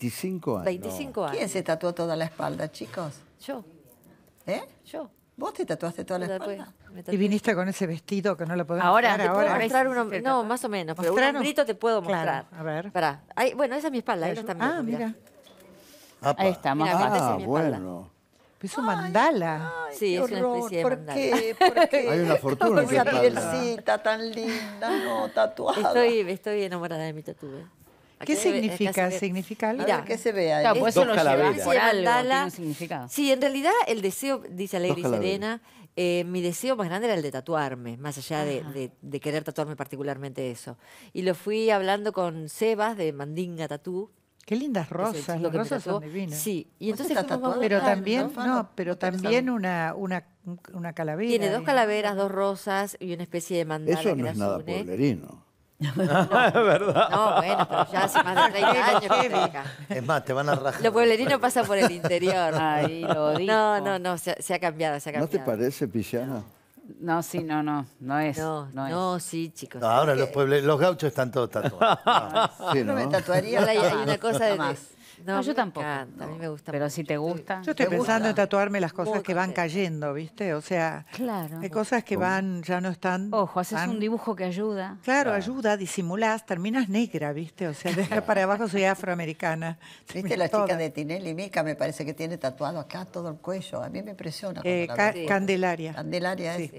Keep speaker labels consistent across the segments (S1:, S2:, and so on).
S1: 25 años. 25 años. ¿Quién se tatuó toda la espalda, chicos? Yo. ¿Eh? Yo. ¿Vos te tatuaste toda la espalda? Y viniste con ese vestido que no lo podemos ahora, mostrar, ¿te puedo ahora? mostrar uno, No, más o menos. Pero un hombrito te puedo mostrar. a ver. bueno, esa es mi espalda. Ahí está ah, mira. Ahí está, más Ah, bueno. Es un mandala. sí, es una especie de ¿Por mandala. Qué? ¿Por qué? Hay una fortuna. Esa pielcita tan linda, no, tatuada. Estoy, estoy enamorada de mi tatuaje. ¿Qué, significa? ¿Significa algo? Mira, que se vea pues eso Sí, en realidad el deseo, dice Alegría Serena, eh, mi deseo más grande era el de tatuarme, más allá de, querer tatuarme particularmente eso. Y lo fui hablando con Sebas de Mandinga Tatú. Qué lindas rosas, rosas divinas. Sí, y entonces pero también, pero también una, una, calavera. Tiene dos calaveras, dos rosas y una especie de mandala. Eso no es nada pueblerino. No, ah, ¿verdad? No, bueno, pero ya hace más de 30 años que Es más, te van a rajar. Los pueblerinos pasan por el interior. Ahí lo digo. No, no, no, se, ha cambiado, se ha cambiado. ¿No te parece, Pichana? No, sí, no, no, no es. No, es. sí, chicos. ahora los, pueblerinos, los gauchos están todos tatuados. sí, ¿no? me tatuaría. Hay, una cosa de, no, yo tampoco. A mí me gusta. Pero si te gusta. Yo estoy pensando en tatuarme las cosas que van cayendo, ¿viste? O sea, claro. hay cosas que van, ya no están. Ojo, haces un dibujo que ayuda. Claro, ayuda, disimulás, terminas negra, ¿viste? O sea, dejar para abajo soy afroamericana. ¿Viste la chica de Tinelli Mica? Me parece que tiene tatuado acá todo el cuello. A mí me impresiona. Eh, Candelaria. Candelaria, es.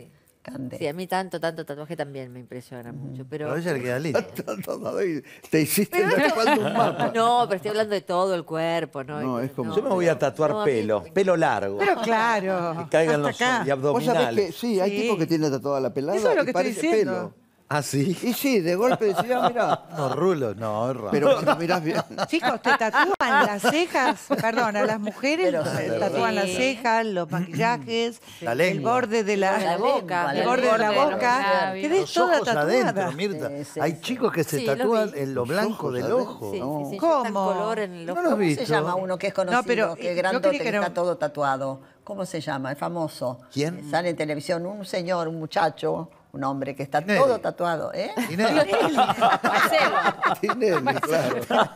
S1: Sí, a mí tanto, tanto tatuaje también me impresiona mucho. Pero, a ella le queda lindo. Te hiciste la espalda un mapa. No, pero estoy hablando de todo el cuerpo, ¿no? No, es como... yo me voy a tatuar pelo, pelo largo. Pero claro. Que caigan los acá. y abdominales. sí, hay sí. tipos que tienen tatuada la pelada Eso es lo que y estoy Pelo. ¿Ah, sí? Y sí, de golpe decía, mira. No, rulo, no, Pero mirás bien. Chicos, te tatúan las cejas, perdón, a las mujeres te tatúan las cejas, los maquillajes, el borde de la, boca, el borde de la boca. toda Hay chicos que se tatúan en lo blanco del ojo. ¿no? ¿Cómo? Color en el ¿No ¿Cómo se llama uno que es conocido, que eh, es que está todo tatuado? ¿Cómo se llama? El famoso. ¿Quién? Sale en televisión un señor, un muchacho un hombre que está todo tatuado, ¿eh? Tinelli. Marcelo. Tinelli, Marcelo. claro.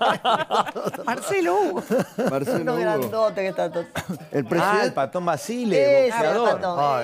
S1: Marcelo Hugo. Marcelo Hugo. Un grandote que está todo. El presidente. Ah, el patón Basile. Ese, el patón. Eh.